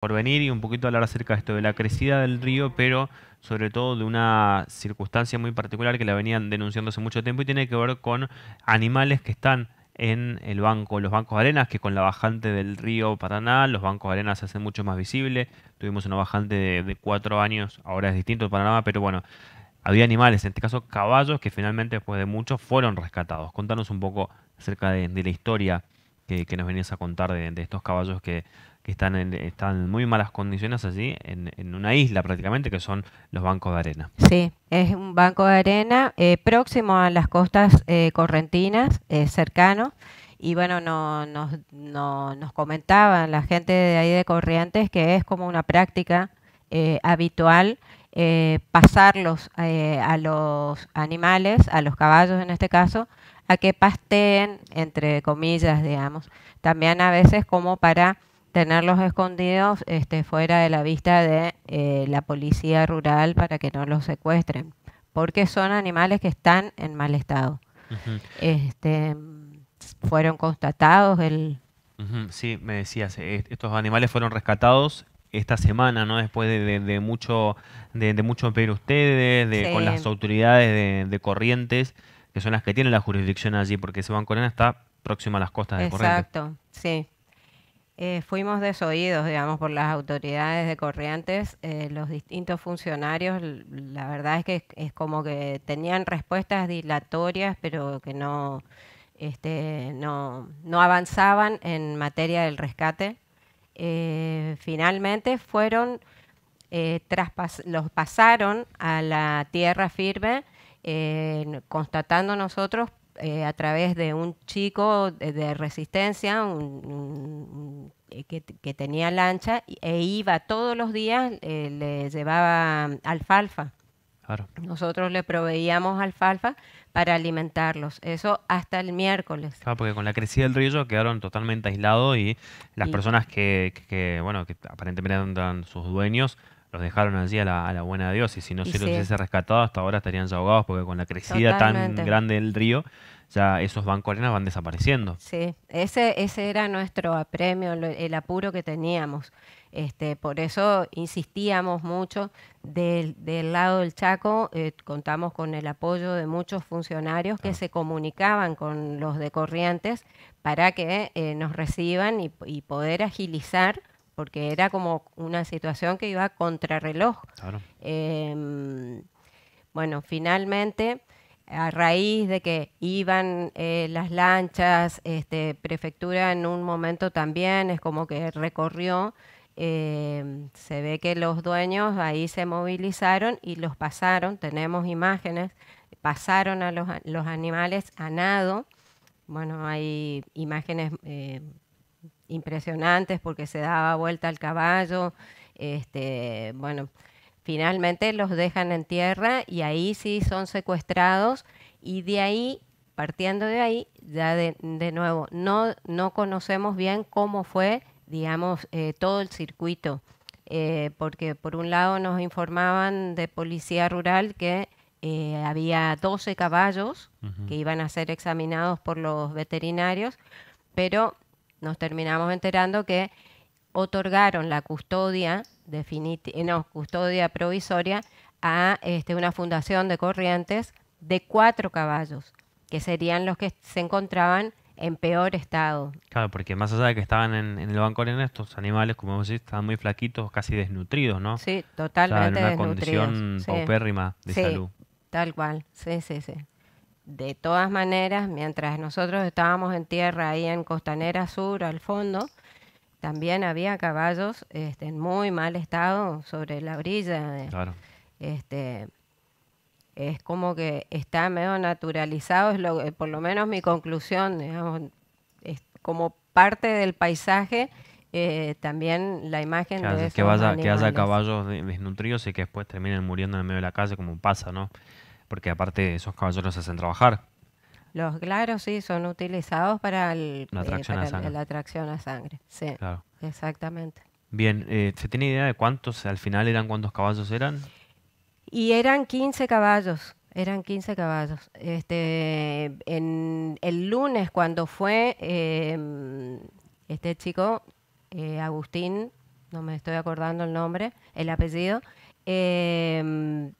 por venir y un poquito hablar acerca de esto, de la crecida del río, pero sobre todo de una circunstancia muy particular que la venían denunciando hace mucho tiempo y tiene que ver con animales que están en el banco, los bancos de arenas, que con la bajante del río Paraná, los bancos de arenas se hacen mucho más visibles. Tuvimos una bajante de, cuatro años, ahora es distinto el panorama, pero bueno, había animales, en este caso caballos, que finalmente después de mucho fueron rescatados. Contanos un poco acerca de, de la historia que, nos venías a contar de, estos caballos que, están en, están muy malas condiciones allí, en, una isla prácticamente, que son los bancos de arena. Sí, es un banco de arena eh, próximo a las costas eh, correntinas, eh, cercano. Y bueno, nos comentaban la gente de ahí de Corrientes que es como una práctica habitual eh, pasarlos eh, a los animales, a los caballos en este caso, a que pasteen, entre comillas, digamos. También a veces como para tenerlos escondidos este, fuera de la vista de eh, la policía rural para que no los secuestren, porque son animales que están en mal estado. este, fueron constatados el... Sí, me decías, estos animales fueron rescatados esta semana, ¿no? Después de, mucho de, mucho pedir ustedes, con las autoridades de, Corrientes, que son las que tienen la jurisdicción allí, porque ese Banco está próxima a las costas de Corrientes. Exacto, sí. Eh, fuimos desoídos, digamos, por las autoridades de Corrientes, eh, los distintos funcionarios, la verdad es que es como que tenían respuestas dilatorias, pero que no, este, no, no avanzaban en materia del rescate. Eh, finalmente fueron, los eh, pasaron a la tierra firme, eh, constatando nosotros a través de un chico de, resistencia que, tenía lancha e iba todos los días, le llevaba alfalfa nosotros le proveíamos alfalfa para alimentarlos. Eso hasta el miércoles. Claro, porque con la crecida del río quedaron totalmente aislados y las personas que, bueno, que aparentemente eran sus dueños, los dejaron allí a la, buena de Dios. Y si no se los hubiese rescatado, hasta ahora estarían ahogados porque con la crecida tan grande del río ya esos bancos arena van desapareciendo. Sí, ese, ese era nuestro apremio, el apuro que teníamos. Este, por eso insistíamos mucho del, lado del Chaco, eh, contamos con el apoyo de muchos funcionarios que se comunicaban con los de Corrientes para que eh, nos reciban y, poder agilizar, porque era como una situación que iba contrarreloj. Em, bueno, finalmente a raíz de que iban eh, las lanchas, este, prefectura en un momento también es como que recorrió, eh, se ve que los dueños ahí se movilizaron y los pasaron, tenemos imágenes, pasaron a los, animales a nado, bueno, hay imágenes eh, impresionantes porque se daba vuelta al caballo, este, bueno, Finalmente los dejan en tierra y ahí sí son secuestrados y de ahí, partiendo de ahí, ya de, de nuevo, no, conocemos bien cómo fue, digamos, eh, todo el circuito. Eh, porque por un lado nos informaban de policía rural que eh, había 12 caballos que iban a ser examinados por los veterinarios, pero nos terminamos enterando que otorgaron la custodia no, custodia provisoria a este, una fundación de corrientes de cuatro caballos, que serían los que se encontraban en peor estado. Claro, porque más allá de que estaban en, el banco en estos animales, como vos decís, estaban muy flaquitos, casi desnutridos, ¿no? Sí, totalmente en una condición paupérrima de sí, salud. Tal cual, sí, sí, sí. De todas maneras, mientras nosotros estábamos en tierra ahí en Costanera Sur, al fondo, también había caballos este, en muy mal estado sobre la orilla. Eh, claro. Este, es como que está medio naturalizado, es lo, eh, por lo menos mi conclusión, digamos, es como parte del paisaje. Eh, también la imagen de esos que que haya caballos desnutridos y que después terminen muriendo en medio de la calle como pasa, ¿no? Porque aparte esos caballos los hacen trabajar, los claros sí son utilizados para, eh, la, atracción la, a sangre. Sí, exactamente. Bien, eh, ¿se tiene idea de cuántos al final eran, cuántos caballos eran? Y eran 15 caballos, eran 15 caballos. Este, en, el lunes cuando fue em, este chico, eh, Agustín, no me estoy acordando el nombre, el apellido, em,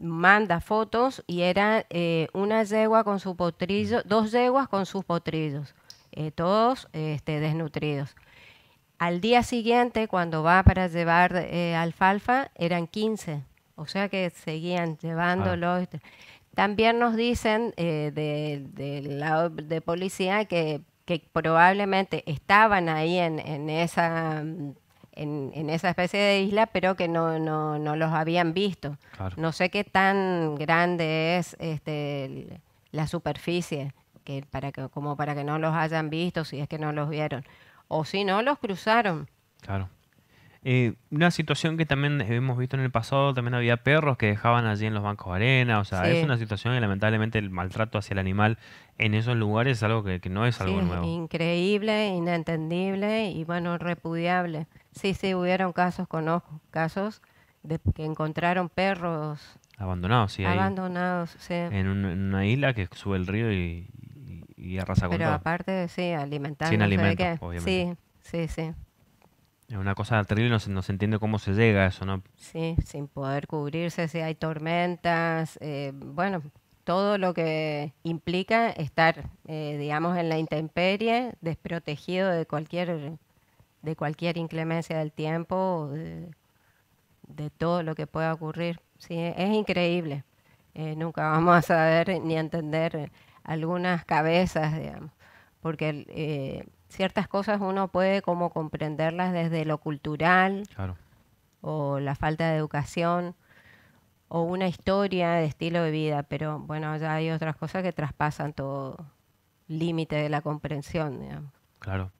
manda fotos y era eh, una yegua con su potrillo, mm. dos yeguas con sus potrillos, eh, todos este, desnutridos. Al día siguiente, cuando va para llevar eh, alfalfa, eran 15, o sea que seguían llevándolo. Ah. Este. También nos dicen de, de policía que, que, probablemente estaban ahí en, en esa mm, en, esa especie de isla, pero que no, no, no los habían visto. No sé qué tan grande es este, la superficie que para que, como para que no los hayan visto, si es que no los vieron. O si no, los cruzaron. Claro. Eh, una situación que también hemos visto en el pasado, también había perros que dejaban allí en los bancos de arena, o sea, es una situación que lamentablemente el maltrato hacia el animal en esos lugares es algo que, no es algo nuevo. increíble, inentendible y bueno, repudiable. Sí, sí, hubieron casos, conozco casos de que encontraron perros abandonados, sí. Abandonados, En, una isla que sube el río y, y, arrasa con Pero aparte, sí, alimentar Sí, sí, sí. Es una cosa terrible, no se, no se, entiende cómo se llega a eso, ¿no? Sí, sin poder cubrirse, si hay tormentas, eh, bueno, todo lo que implica estar, eh, digamos, en la intemperie, desprotegido de cualquier, de cualquier inclemencia del tiempo, de, todo lo que pueda ocurrir. Sí, es increíble. Eh, nunca vamos a saber ni entender algunas cabezas, digamos, porque ciertas cosas uno puede como comprenderlas desde lo cultural o la falta de educación o una historia de estilo de vida, pero bueno, ya hay otras cosas que traspasan todo límite de la comprensión. Claro.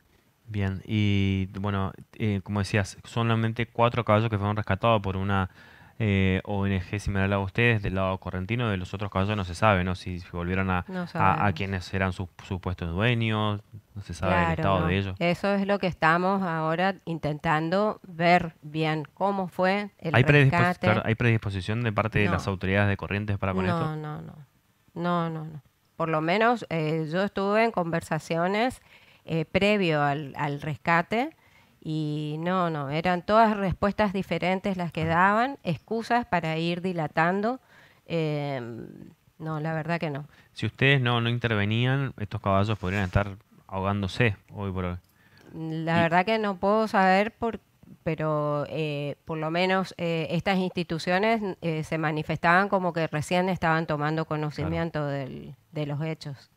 Bien, y bueno, eh, como decías, solamente cuatro caballos que fueron rescatados por una eh, me similar a ustedes, del lado correntino, de los otros caballos no se sabe, ¿no? Si, volvieron a, a, quienes eran sus supuestos dueños, no se sabe el estado de ellos. Eso es lo que estamos ahora intentando ver bien cómo fue el ¿Hay ¿Hay predisposición de parte de las autoridades de Corrientes para con esto? No, no, no. No, no, no. Por lo menos eh, yo estuve en conversaciones eh, previo al rescate y no, no, eran todas respuestas diferentes las que daban, excusas para ir dilatando. Em, no, la verdad que no. Si ustedes no, no intervenían, estos caballos podrían estar ahogándose hoy por hoy. La verdad que no puedo saber, por, pero eh, por lo menos eh, estas instituciones eh, se manifestaban como que recién estaban tomando conocimiento del, de los hechos,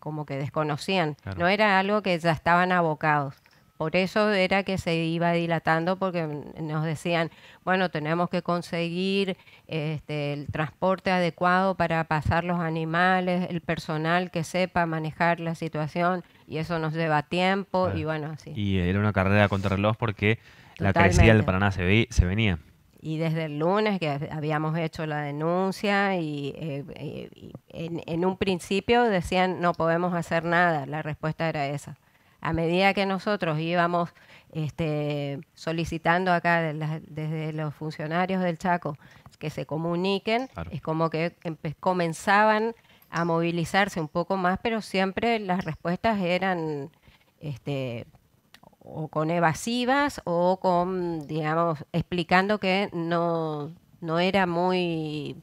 como que desconocían, no era algo que ya estaban abocados. Por eso era que se iba dilatando porque nos decían, bueno, tenemos que conseguir este, el transporte adecuado para pasar los animales, el personal que sepa manejar la situación y eso nos lleva tiempo y bueno, así. Y era una carrera contra reloj porque la crecida del Paraná se, venía y desde el lunes que habíamos hecho la denuncia y, eh, en, un principio decían no podemos hacer nada, la respuesta era esa a medida que nosotros íbamos este, solicitando acá desde los funcionarios del Chaco que se comuniquen, es como que comenzaban a movilizarse un poco más, pero siempre las respuestas eran este, o con evasivas o con, digamos, explicando que no, no era muy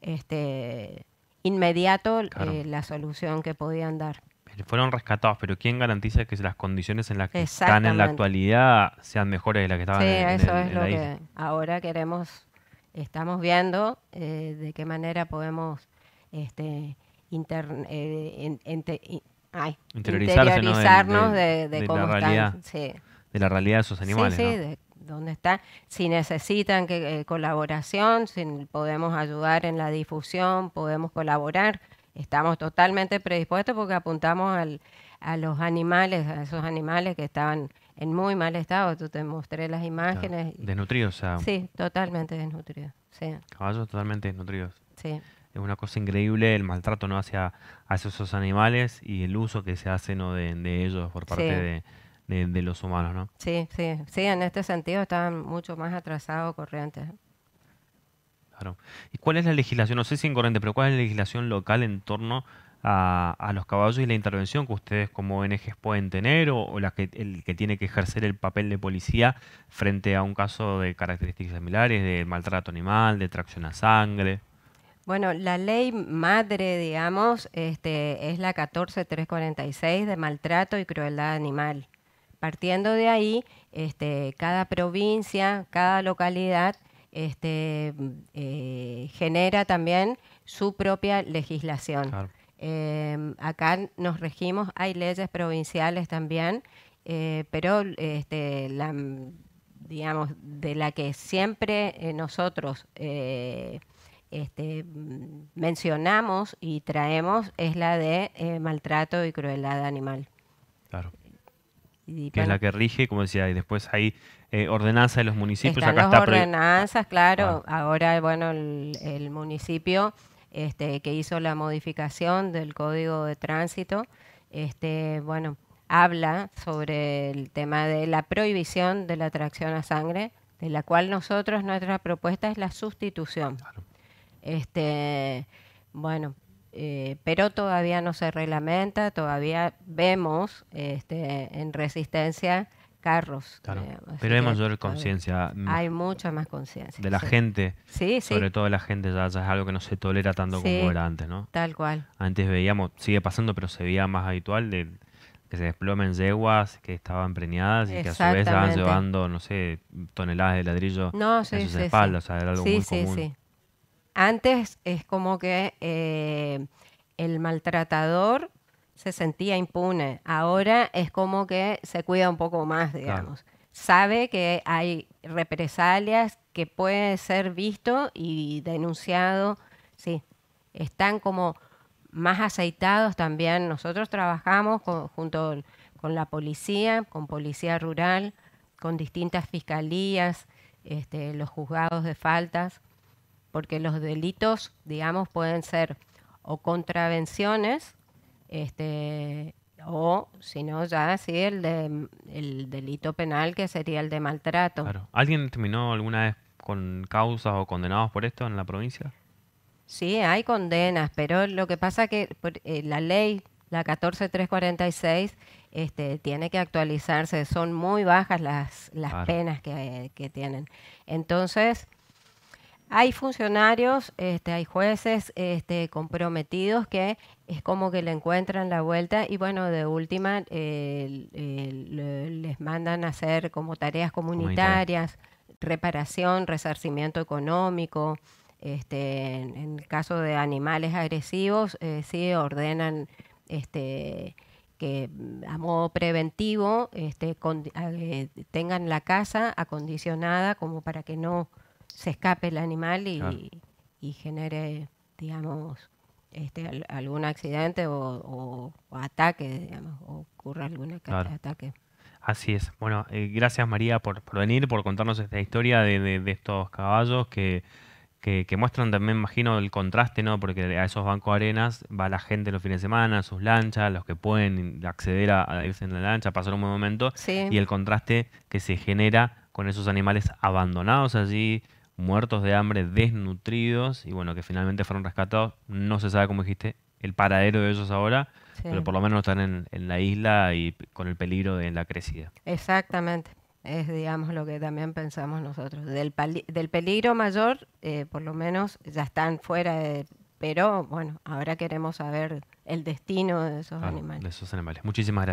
este, inmediato eh, la solución que podían dar fueron rescatados, pero ¿quién garantiza que las condiciones en las que están en la actualidad sean mejores de las que estaban sí, eso es lo que ahora queremos, estamos viendo eh, de qué manera podemos este, interiorizarnos de, cómo la realidad, están. De la realidad de esos animales. Sí, sí, de dónde están. Si necesitan que, eh, colaboración, si podemos ayudar en la difusión, podemos colaborar estamos totalmente predispuestos porque apuntamos al, a los animales, a esos animales que estaban en muy mal estado. Tú te mostré las imágenes. Desnutridos, Sí, totalmente desnutridos. Caballos totalmente desnutridos. Es una cosa increíble el maltrato ¿no? hacia, hacia esos animales y el uso que se hace ¿no? de, ellos por parte de, los humanos. ¿no? Sí, sí, sí, en este sentido estaban mucho más atrasados corrientes. ¿Y cuál es la legislación? No sé si corriente, pero ¿cuál es la legislación local en torno a, los caballos y la intervención que ustedes como ONGs pueden tener o, que, el que tiene que ejercer el papel de policía frente a un caso de características similares, de maltrato animal, de tracción a sangre? Bueno, la ley madre, digamos, este, es la 14346 de maltrato y crueldad animal. Partiendo de ahí, este, cada provincia, cada localidad este, eh, genera también su propia legislación. Em, acá nos regimos, hay leyes provinciales también, eh, pero este, la, digamos, de la que siempre eh, nosotros este, mencionamos y traemos es la de maltrato y crueldad animal. Claro que es la que rige, como decía, y después hay eh, ordenanza de los municipios. las ordenanzas, claro. Ah. Ahora, bueno, el, municipio este, que hizo la modificación del Código de Tránsito, este, bueno, habla sobre el tema de la prohibición de la tracción a sangre, de la cual nosotros, nuestra propuesta es la sustitución. Este, bueno, eh, pero todavía no se reglamenta, todavía vemos este, en resistencia carros. Eh, pero hay mayor conciencia. Mm, hay mucha más conciencia. De la gente. Sí, sobre todo la gente ya, es algo que no se tolera tanto como era antes, ¿no? Tal cual. Antes veíamos, sigue pasando, pero se veía más habitual de que se desplomen yeguas que estaban preñadas y que a su vez estaban llevando, no sé, toneladas de ladrillo no, en sus espaldas. O sea, era algo muy común. Antes es como que eh, el maltratador se sentía impune, ahora es como que se cuida un poco más, digamos. Sabe que hay represalias, que puede ser visto y denunciado, sí. Están como más aceitados también. Nosotros trabajamos junto con la policía, con policía rural, con distintas fiscalías, este, los juzgados de faltas porque los delitos, digamos, pueden ser o contravenciones, este, o si no, ya sí, el, de, el delito penal que sería el de maltrato. ¿Alguien terminó alguna vez con causas o condenados por esto en la provincia? Sí, hay condenas, pero lo que pasa es que eh, la ley, la 14346, este, tiene que actualizarse. Son muy bajas las, las penas que tienen. Entonces, hay funcionarios, este, hay jueces este, comprometidos que es como que le encuentran la vuelta y bueno, de última les mandan a hacer como tareas comunitarias, reparación, resarcimiento económico. Este, en el caso de animales agresivos, eh, sí ordenan este, que a modo preventivo eh, tengan la casa acondicionada como para que no se escape el animal y, genere, digamos, este, algún accidente o, ataque, digamos, o ocurra algún de ataque. Así es. Bueno, eh, gracias María por, venir, por contarnos esta historia de, de, estos caballos que, que, muestran también, imagino, el contraste, ¿no? Porque a esos bancos arenas va la gente los fines de semana, sus lanchas, los que pueden acceder a, irse en la lancha, pasar un buen momento, y el contraste que se genera con esos animales abandonados allí, muertos de hambre, desnutridos, y bueno, que finalmente fueron rescatados. No se sabe, como dijiste, el paradero de ellos ahora, pero por lo menos están en, la isla y con el peligro de la crecida. Exactamente. Es, digamos, lo que también pensamos nosotros. Del, del peligro mayor, eh, por lo menos ya están fuera de, Pero bueno, ahora queremos saber el destino de esos animales. De esos animales. Muchísimas gracias.